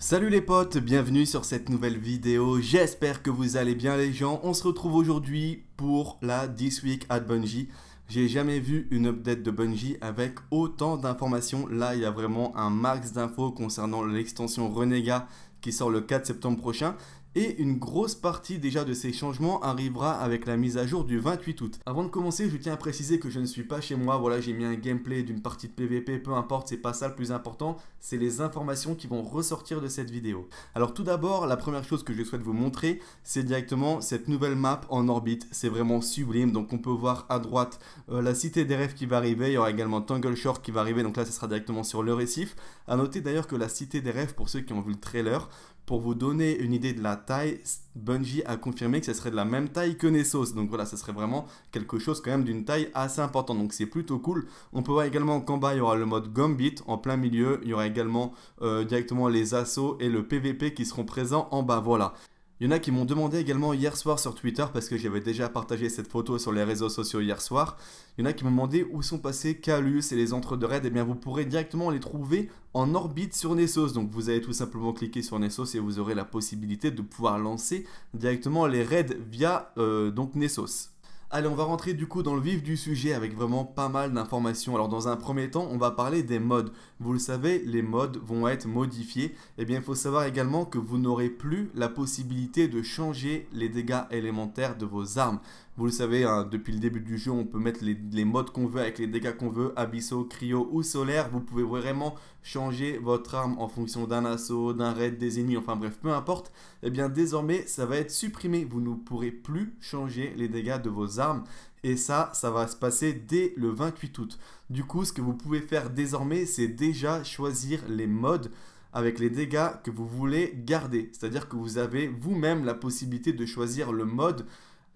Salut les potes, bienvenue sur cette nouvelle vidéo, j'espère que vous allez bien les gens, on se retrouve aujourd'hui pour la This Week at Bungie. J'ai jamais vu une update de Bungie avec autant d'informations, là il y a vraiment un max d'infos concernant l'extension Renega qui sort le 4 septembre prochain et une grosse partie déjà de ces changements arrivera avec la mise à jour du 28 août. Avant de commencer, je tiens à préciser que je ne suis pas chez moi, voilà j'ai mis un gameplay d'une partie de PVP, peu importe, c'est pas ça le plus important, c'est les informations qui vont ressortir de cette vidéo. Alors tout d'abord, la première chose que je souhaite vous montrer, c'est directement cette nouvelle map en orbite, c'est vraiment sublime, donc on peut voir à droite euh, la cité des rêves qui va arriver, il y aura également Tangle Shore qui va arriver, donc là ce sera directement sur le récif. A noter d'ailleurs que la cité des rêves, pour ceux qui ont vu le trailer, pour vous donner une idée de la taille, Bungie a confirmé que ce serait de la même taille que Nessos. Donc voilà, ce serait vraiment quelque chose quand même d'une taille assez importante. Donc c'est plutôt cool. On peut voir également qu'en bas, il y aura le mode Gambit en plein milieu. Il y aura également euh, directement les assauts et le PVP qui seront présents en bas. Voilà. Il y en a qui m'ont demandé également hier soir sur Twitter, parce que j'avais déjà partagé cette photo sur les réseaux sociaux hier soir. Il y en a qui m'ont demandé où sont passés Calus et les entres de raids. Et eh bien, vous pourrez directement les trouver en orbite sur Nessos. Donc, vous allez tout simplement cliquer sur Nessos et vous aurez la possibilité de pouvoir lancer directement les raids via euh, donc Nessos. Allez, on va rentrer du coup dans le vif du sujet avec vraiment pas mal d'informations. Alors dans un premier temps, on va parler des modes. Vous le savez, les modes vont être modifiés. Et eh bien, il faut savoir également que vous n'aurez plus la possibilité de changer les dégâts élémentaires de vos armes. Vous le savez, hein, depuis le début du jeu, on peut mettre les, modes qu'on veut avec les dégâts qu'on veut, abyssaux, cryo ou solaire. Vous pouvez vraiment changer votre arme en fonction d'un assaut, d'un raid, des ennemis, enfin bref, peu importe. Et eh bien désormais, ça va être supprimé. Vous ne pourrez plus changer les dégâts de vos armes. Et ça, ça va se passer dès le 28 août. Du coup, ce que vous pouvez faire désormais, c'est déjà choisir les modes avec les dégâts que vous voulez garder. C'est-à-dire que vous avez vous-même la possibilité de choisir le mode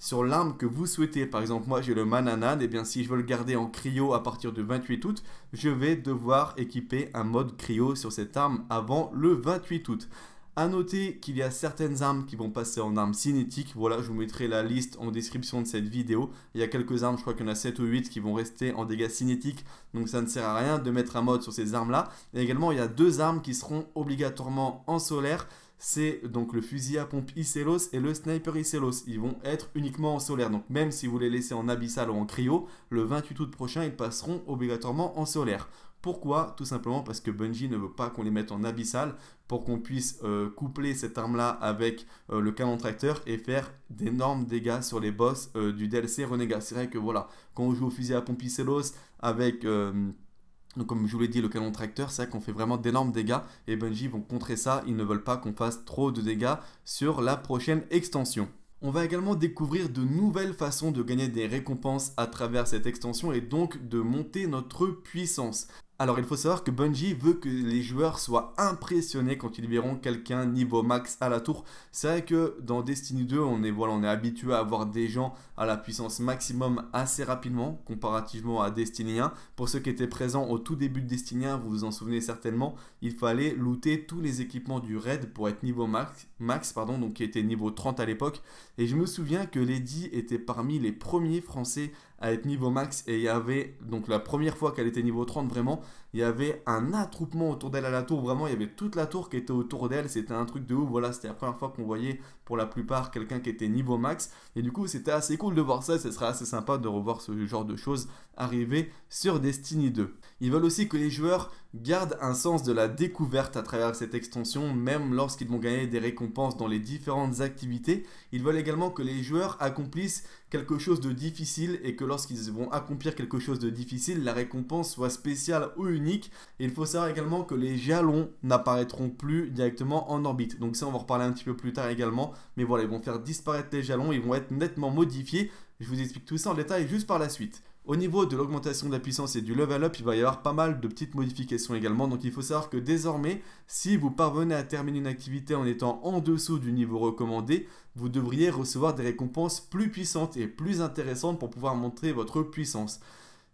sur l'arme que vous souhaitez. Par exemple, moi j'ai le Mananan, et eh bien si je veux le garder en cryo à partir du 28 août, je vais devoir équiper un mode cryo sur cette arme avant le 28 août. A noter qu'il y a certaines armes qui vont passer en armes cinétiques. Voilà, je vous mettrai la liste en description de cette vidéo. Il y a quelques armes, je crois qu'il y en a 7 ou 8 qui vont rester en dégâts cinétiques. Donc ça ne sert à rien de mettre un mode sur ces armes-là. Et également, il y a deux armes qui seront obligatoirement en solaire c'est donc le fusil à pompe Icelos et le sniper Icelos. Ils vont être uniquement en solaire. Donc même si vous les laissez en abyssal ou en cryo, le 28 août prochain, ils passeront obligatoirement en solaire. Pourquoi Tout simplement parce que Bungie ne veut pas qu'on les mette en abyssal pour qu'on puisse euh, coupler cette arme-là avec euh, le canon tracteur et faire d'énormes dégâts sur les boss euh, du DLC Renegade. C'est vrai que voilà, quand on joue au fusil à pompe Icelos avec... Donc comme je vous l'ai dit, le canon tracteur, c'est vrai qu'on fait vraiment d'énormes dégâts et Bungie vont contrer ça, ils ne veulent pas qu'on fasse trop de dégâts sur la prochaine extension. On va également découvrir de nouvelles façons de gagner des récompenses à travers cette extension et donc de monter notre puissance. Alors il faut savoir que Bungie veut que les joueurs soient impressionnés quand ils verront quelqu'un niveau max à la tour. C'est vrai que dans Destiny 2, on est, voilà, on est habitué à avoir des gens à la puissance maximum assez rapidement comparativement à Destiny 1. Pour ceux qui étaient présents au tout début de Destiny 1, vous vous en souvenez certainement, il fallait looter tous les équipements du raid pour être niveau max, max pardon, donc qui était niveau 30 à l'époque. Et je me souviens que Lady était parmi les premiers Français à être niveau max et il y avait donc la première fois qu'elle était niveau 30 vraiment il y avait un attroupement autour d'elle à la tour. Vraiment, il y avait toute la tour qui était autour d'elle. C'était un truc de ouf. Voilà, c'était la première fois qu'on voyait pour la plupart quelqu'un qui était niveau max. Et du coup, c'était assez cool de voir ça. Ce serait assez sympa de revoir ce genre de choses arriver sur Destiny 2. Ils veulent aussi que les joueurs gardent un sens de la découverte à travers cette extension, même lorsqu'ils vont gagner des récompenses dans les différentes activités. Ils veulent également que les joueurs accomplissent quelque chose de difficile et que lorsqu'ils vont accomplir quelque chose de difficile, la récompense soit spéciale ou unique et il faut savoir également que les jalons n'apparaîtront plus directement en orbite. Donc ça, on va reparler un petit peu plus tard également. Mais voilà, ils vont faire disparaître les jalons, ils vont être nettement modifiés. Je vous explique tout ça en détail juste par la suite. Au niveau de l'augmentation de la puissance et du level up, il va y avoir pas mal de petites modifications également. Donc il faut savoir que désormais, si vous parvenez à terminer une activité en étant en dessous du niveau recommandé, vous devriez recevoir des récompenses plus puissantes et plus intéressantes pour pouvoir montrer votre puissance.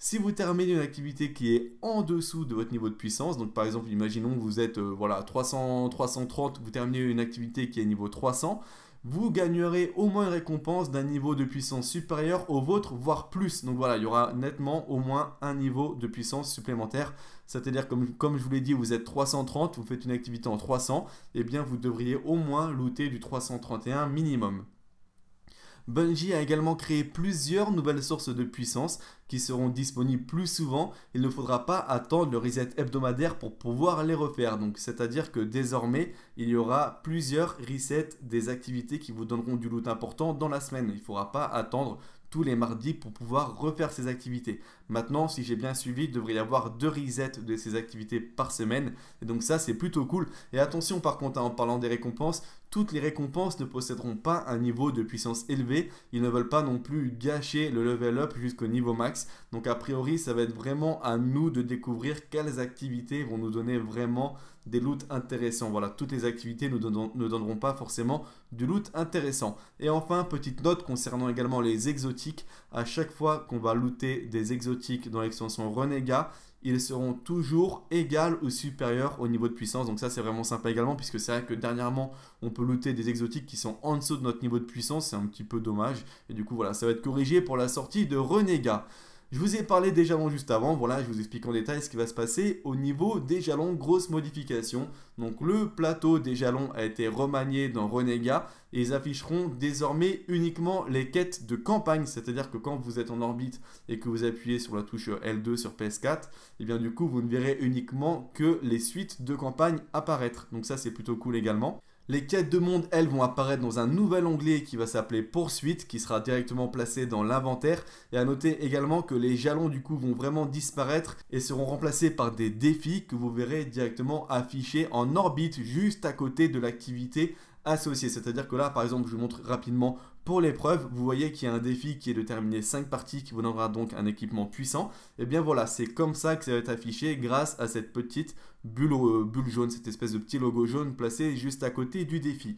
Si vous terminez une activité qui est en dessous de votre niveau de puissance, donc par exemple, imaginons que vous êtes euh, voilà, 300, 330, vous terminez une activité qui est niveau 300, vous gagnerez au moins une récompense d'un niveau de puissance supérieur au vôtre, voire plus. Donc voilà, il y aura nettement au moins un niveau de puissance supplémentaire. C'est-à-dire, comme, comme je vous l'ai dit, vous êtes 330, vous faites une activité en 300, et eh bien vous devriez au moins looter du 331 minimum. Bungie a également créé plusieurs nouvelles sources de puissance qui seront disponibles plus souvent. Il ne faudra pas attendre le reset hebdomadaire pour pouvoir les refaire. Donc, c'est-à-dire que désormais, il y aura plusieurs resets des activités qui vous donneront du loot important dans la semaine. Il ne faudra pas attendre tous les mardis pour pouvoir refaire ces activités. Maintenant, si j'ai bien suivi, il devrait y avoir deux resets de ces activités par semaine. Et donc ça, c'est plutôt cool. Et attention par contre, hein, en parlant des récompenses, toutes les récompenses ne posséderont pas un niveau de puissance élevé, ils ne veulent pas non plus gâcher le level up jusqu'au niveau max, donc a priori ça va être vraiment à nous de découvrir quelles activités vont nous donner vraiment des loots intéressants. Voilà, toutes les activités ne, donneront, pas forcément du loot intéressant. Et enfin, petite note concernant également les exotiques, à chaque fois qu'on va looter des exotiques dans l'extension Renégat, ils seront toujours égales ou supérieurs au niveau de puissance. Donc ça, c'est vraiment sympa également, puisque c'est vrai que dernièrement, on peut looter des exotiques qui sont en dessous de notre niveau de puissance. C'est un petit peu dommage. Et du coup, voilà, ça va être corrigé pour la sortie de Renegade je vous ai parlé des jalons juste avant, voilà, je vous explique en détail ce qui va se passer au niveau des jalons, grosse modification. Donc le plateau des jalons a été remanié dans Renega et ils afficheront désormais uniquement les quêtes de campagne, c'est-à-dire que quand vous êtes en orbite et que vous appuyez sur la touche L2 sur PS4, et eh bien du coup vous ne verrez uniquement que les suites de campagne apparaître. Donc ça c'est plutôt cool également. Les quêtes de monde, elles, vont apparaître dans un nouvel onglet qui va s'appeler Poursuite, qui sera directement placé dans l'inventaire. Et à noter également que les jalons, du coup, vont vraiment disparaître et seront remplacés par des défis que vous verrez directement affichés en orbite, juste à côté de l'activité associé, C'est-à-dire que là, par exemple, je vous montre rapidement pour l'épreuve, vous voyez qu'il y a un défi qui est de terminer 5 parties qui vous donnera donc un équipement puissant. Et eh bien voilà, c'est comme ça que ça va être affiché grâce à cette petite bulle, euh, bulle jaune, cette espèce de petit logo jaune placé juste à côté du défi.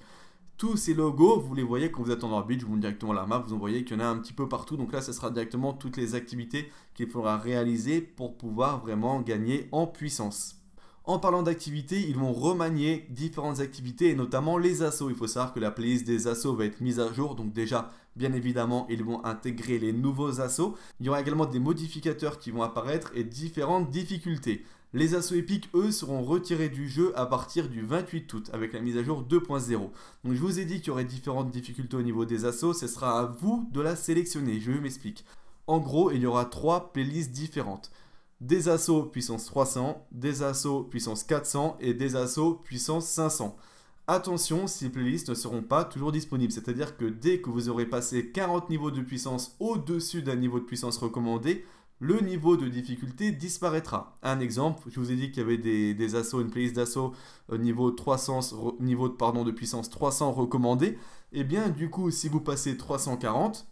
Tous ces logos, vous les voyez quand vous êtes en orbite, je vous montre directement la map, vous en voyez qu'il y en a un petit peu partout. Donc là, ce sera directement toutes les activités qu'il faudra réaliser pour pouvoir vraiment gagner en puissance. En parlant d'activités, ils vont remanier différentes activités et notamment les assauts. Il faut savoir que la playlist des assauts va être mise à jour, donc déjà, bien évidemment, ils vont intégrer les nouveaux assauts. Il y aura également des modificateurs qui vont apparaître et différentes difficultés. Les assauts épiques, eux, seront retirés du jeu à partir du 28 août avec la mise à jour 2.0. Donc je vous ai dit qu'il y aurait différentes difficultés au niveau des assauts, ce sera à vous de la sélectionner, je m'explique. En gros, il y aura trois playlists différentes des assauts puissance 300, des assauts puissance 400 et des assauts puissance 500. Attention, ces playlists ne seront pas toujours disponibles, c'est-à-dire que dès que vous aurez passé 40 niveaux de puissance au-dessus d'un niveau de puissance recommandé, le niveau de difficulté disparaîtra. Un exemple, je vous ai dit qu'il y avait des, assauts, une playlist d'assauts euh, niveau, 300, niveau pardon, de puissance 300 recommandé. Eh bien, du coup, si vous passez 340,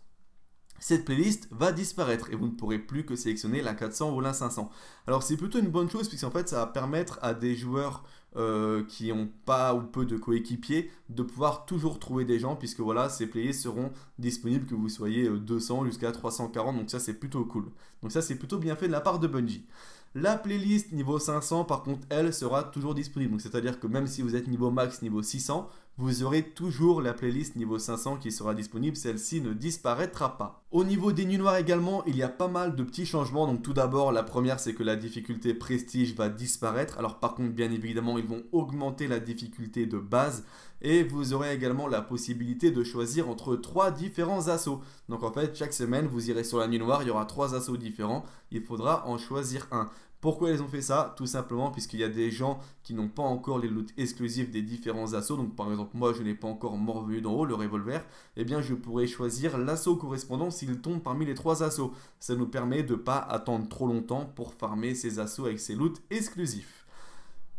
cette playlist va disparaître et vous ne pourrez plus que sélectionner la 400 ou la 500. Alors c'est plutôt une bonne chose en fait ça va permettre à des joueurs euh, qui ont pas ou peu de coéquipiers de pouvoir toujours trouver des gens puisque voilà ces playlists seront disponibles que vous soyez 200 euh, jusqu'à 340 donc ça c'est plutôt cool. Donc ça c'est plutôt bien fait de la part de Bungie. La playlist niveau 500 par contre elle sera toujours disponible donc c'est à dire que même si vous êtes niveau max niveau 600 vous aurez toujours la playlist niveau 500 qui sera disponible, celle-ci ne disparaîtra pas. Au niveau des nuits noires également, il y a pas mal de petits changements. Donc tout d'abord, la première c'est que la difficulté prestige va disparaître. Alors par contre, bien évidemment, ils vont augmenter la difficulté de base et vous aurez également la possibilité de choisir entre trois différents assauts. Donc en fait, chaque semaine, vous irez sur la nuit noire, il y aura trois assauts différents, il faudra en choisir un. Pourquoi ils ont fait ça Tout simplement puisqu'il y a des gens qui n'ont pas encore les loots exclusifs des différents assauts. Donc par exemple moi je n'ai pas encore Morvelu d'en haut, le revolver. Eh bien je pourrais choisir l'assaut correspondant s'il tombe parmi les trois assauts. Ça nous permet de ne pas attendre trop longtemps pour farmer ces assauts avec ces loots exclusifs.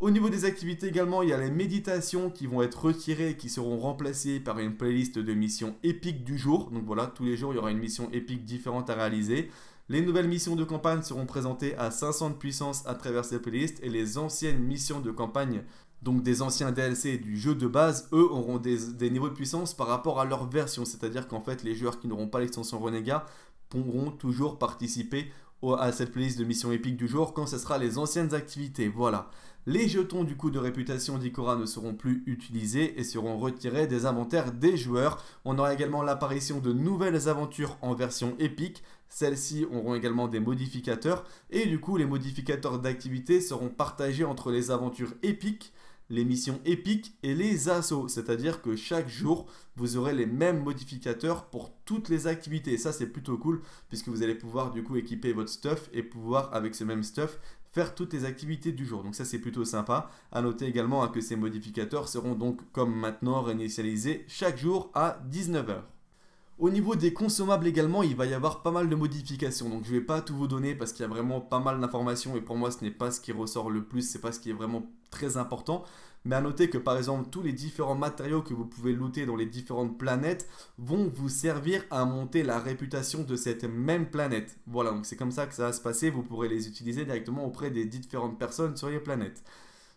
Au niveau des activités également, il y a les méditations qui vont être retirées et qui seront remplacées par une playlist de missions épiques du jour. Donc voilà, tous les jours, il y aura une mission épique différente à réaliser. Les nouvelles missions de campagne seront présentées à 500 de puissance à travers cette playlist et les anciennes missions de campagne, donc des anciens DLC du jeu de base, eux auront des, niveaux de puissance par rapport à leur version, c'est-à-dire qu'en fait les joueurs qui n'auront pas l'extension Renégat pourront toujours participer à cette playlist de missions épiques du jour quand ce sera les anciennes activités, voilà. Les jetons du coup de réputation d'Ikora ne seront plus utilisés et seront retirés des inventaires des joueurs. On aura également l'apparition de nouvelles aventures en version épique, celles-ci auront également des modificateurs, et du coup les modificateurs d'activité seront partagés entre les aventures épiques, les missions épiques et les assauts. C'est-à-dire que chaque jour, vous aurez les mêmes modificateurs pour toutes les activités. Et ça, c'est plutôt cool, puisque vous allez pouvoir du coup équiper votre stuff et pouvoir, avec ce même stuff, faire toutes les activités du jour. Donc ça, c'est plutôt sympa. À noter également hein, que ces modificateurs seront donc, comme maintenant, réinitialisés chaque jour à 19h. Au niveau des consommables également, il va y avoir pas mal de modifications, donc je vais pas tout vous donner parce qu'il y a vraiment pas mal d'informations et pour moi ce n'est pas ce qui ressort le plus, c'est pas ce qui est vraiment très important. Mais à noter que par exemple tous les différents matériaux que vous pouvez looter dans les différentes planètes vont vous servir à monter la réputation de cette même planète. Voilà, donc c'est comme ça que ça va se passer, vous pourrez les utiliser directement auprès des différentes personnes sur les planètes.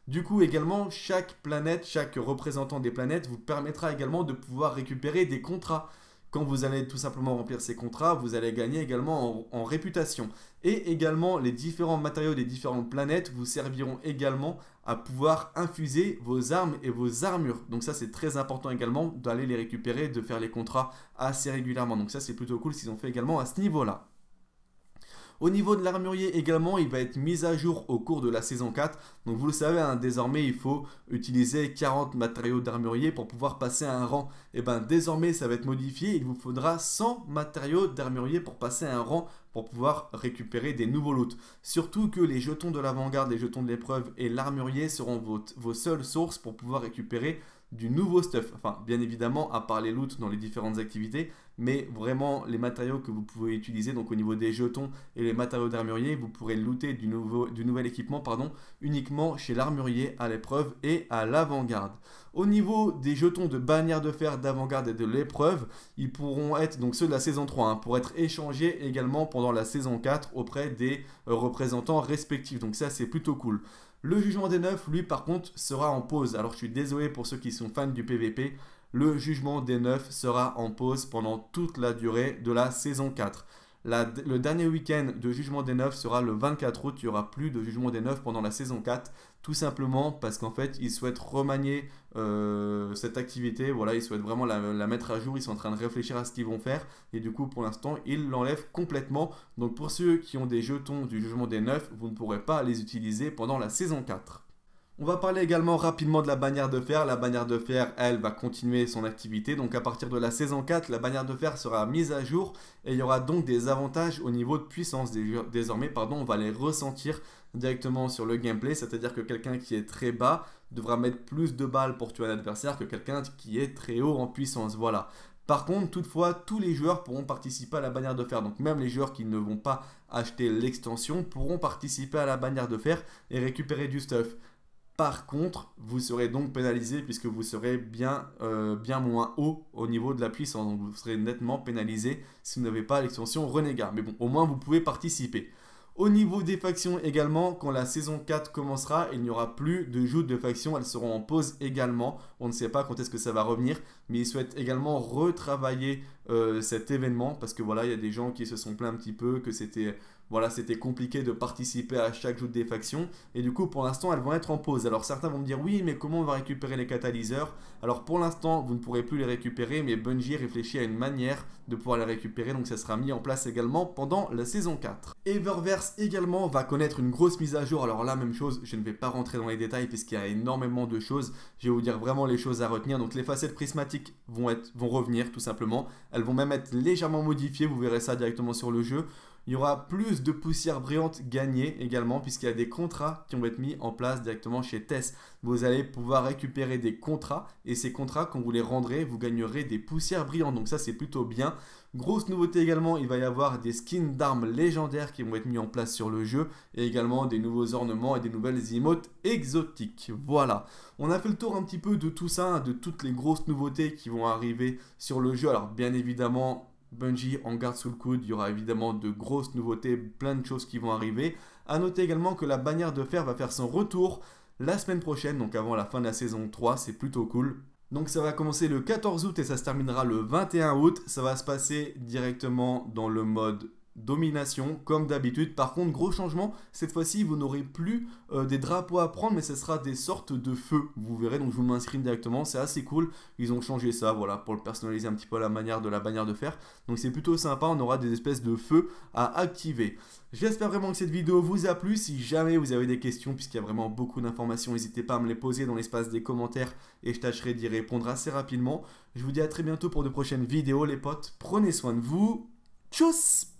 Du coup, également, chaque planète, chaque représentant des planètes vous permettra également de pouvoir récupérer des contrats quand vous allez tout simplement remplir ces contrats, vous allez gagner également en, réputation. Et également, les différents matériaux des différentes planètes vous serviront également à pouvoir infuser vos armes et vos armures. Donc ça, c'est très important également d'aller les récupérer, de faire les contrats assez régulièrement. Donc ça, c'est plutôt cool s'ils ont fait également à ce niveau-là. Au niveau de l'armurier également, il va être mis à jour au cours de la saison 4. Donc vous le savez, hein, désormais il faut utiliser 40 matériaux d'armurier pour pouvoir passer à un rang. Et eh bien désormais ça va être modifié, il vous faudra 100 matériaux d'armurier pour passer à un rang pour pouvoir récupérer des nouveaux loots. Surtout que les jetons de l'avant-garde, les jetons de l'épreuve et l'armurier seront vos seules sources pour pouvoir récupérer du nouveau stuff. Enfin, bien évidemment, à part les loot dans les différentes activités, mais vraiment les matériaux que vous pouvez utiliser, donc au niveau des jetons et les matériaux d'armurier, vous pourrez looter du, nouveau, du nouvel équipement pardon, uniquement chez l'armurier à l'épreuve et à l'avant-garde. Au niveau des jetons de bannière de fer d'avant-garde et de l'épreuve, ils pourront être, donc ceux de la saison 3, hein, pour être échangés également pendant la saison 4 auprès des représentants respectifs. Donc ça, c'est plutôt cool. Le jugement des neufs, lui, par contre, sera en pause. Alors, je suis désolé pour ceux qui sont fans du PVP. Le jugement des neufs sera en pause pendant toute la durée de la saison 4. le dernier week-end de Jugement des Neufs sera le 24 août. Il n'y aura plus de Jugement des Neufs pendant la saison 4, tout simplement parce qu'en fait, ils souhaitent remanier euh, cette activité, voilà, ils souhaitent vraiment la, mettre à jour, ils sont en train de réfléchir à ce qu'ils vont faire, et du coup pour l'instant ils l'enlèvent complètement. Donc pour ceux qui ont des jetons du jugement des neufs, vous ne pourrez pas les utiliser pendant la saison 4. On va parler également rapidement de la bannière de fer. La bannière de fer, elle, va continuer son activité. Donc à partir de la saison 4, la bannière de fer sera mise à jour et il y aura donc des avantages au niveau de puissance. Désormais, pardon, on va les ressentir directement sur le gameplay, c'est-à-dire que quelqu'un qui est très bas devra mettre plus de balles pour tuer un adversaire que quelqu'un qui est très haut en puissance. Voilà. Par contre, toutefois, tous les joueurs pourront participer à la bannière de fer. Donc même les joueurs qui ne vont pas acheter l'extension pourront participer à la bannière de fer et récupérer du stuff. Par contre, vous serez donc pénalisé puisque vous serez bien, euh, bien moins haut au niveau de la puissance. Donc vous serez nettement pénalisé si vous n'avez pas l'extension renégat. Mais bon, au moins vous pouvez participer. Au niveau des factions également, quand la saison 4 commencera, il n'y aura plus de joutes de factions, elles seront en pause également. On ne sait pas quand est-ce que ça va revenir, mais ils souhaitent également retravailler euh, cet événement parce que voilà, il y a des gens qui se sont plaints un petit peu que c'était voilà, c'était compliqué de participer à chaque jour des factions. Et du coup, pour l'instant, elles vont être en pause. Alors certains vont me dire, oui, mais comment on va récupérer les catalyseurs Alors pour l'instant, vous ne pourrez plus les récupérer, mais Bungie réfléchit à une manière de pouvoir les récupérer. Donc ça sera mis en place également pendant la saison 4. Eververse également va connaître une grosse mise à jour. Alors là, même chose, je ne vais pas rentrer dans les détails puisqu'il y a énormément de choses. Je vais vous dire vraiment les choses à retenir. Donc les facettes prismatiques vont, être, vont revenir tout simplement. Elles vont même être légèrement modifiées, vous verrez ça directement sur le jeu. Il y aura plus de poussière brillante gagnée également puisqu'il y a des contrats qui vont être mis en place directement chez Tess. Vous allez pouvoir récupérer des contrats et ces contrats, quand vous les rendrez, vous gagnerez des poussières brillantes. Donc ça, c'est plutôt bien. Grosse nouveauté également, il va y avoir des skins d'armes légendaires qui vont être mis en place sur le jeu et également des nouveaux ornements et des nouvelles emotes exotiques. Voilà, on a fait le tour un petit peu de tout ça, de toutes les grosses nouveautés qui vont arriver sur le jeu. Alors bien évidemment, Bungie en garde sous le coude. Il y aura évidemment de grosses nouveautés, plein de choses qui vont arriver. A noter également que la bannière de fer va faire son retour la semaine prochaine, donc avant la fin de la saison 3, c'est plutôt cool. Donc ça va commencer le 14 août et ça se terminera le 21 août. Ça va se passer directement dans le mode Domination, comme d'habitude. Par contre, gros changement, cette fois-ci, vous n'aurez plus euh, des drapeaux à prendre, mais ce sera des sortes de feux. Vous verrez, donc je vous m'inscris directement, c'est assez cool. Ils ont changé ça, voilà, pour le personnaliser un petit peu la manière de la bannière de fer. Donc c'est plutôt sympa, on aura des espèces de feux à activer. J'espère vraiment que cette vidéo vous a plu. Si jamais vous avez des questions, puisqu'il y a vraiment beaucoup d'informations, n'hésitez pas à me les poser dans l'espace des commentaires et je tâcherai d'y répondre assez rapidement. Je vous dis à très bientôt pour de prochaines vidéos, les potes. Prenez soin de vous. Tchuss